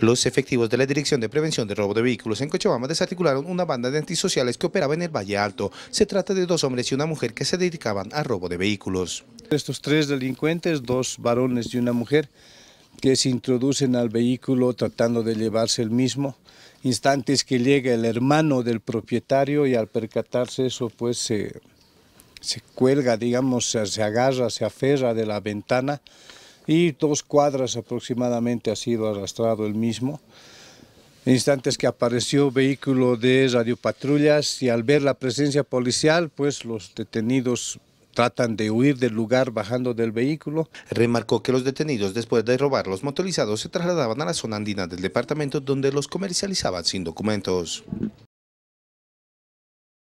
Los efectivos de la Dirección de Prevención de Robo de Vehículos en Cochabamba desarticularon una banda de antisociales que operaba en el Valle Alto. Se trata de dos hombres y una mujer que se dedicaban a robo de vehículos. Estos tres delincuentes, dos varones y una mujer, que se introducen al vehículo tratando de llevarse el mismo. Instantes que llega el hermano del propietario y al percatarse eso, pues se, cuelga, digamos, se agarra, se aferra de la ventana y dos cuadras aproximadamente ha sido arrastrado el mismo. instantes que apareció vehículo de patrullas y al ver la presencia policial, pues los detenidos tratan de huir del lugar bajando del vehículo. Remarcó que los detenidos después de robar los motorizados se trasladaban a la zona andina del departamento donde los comercializaban sin documentos.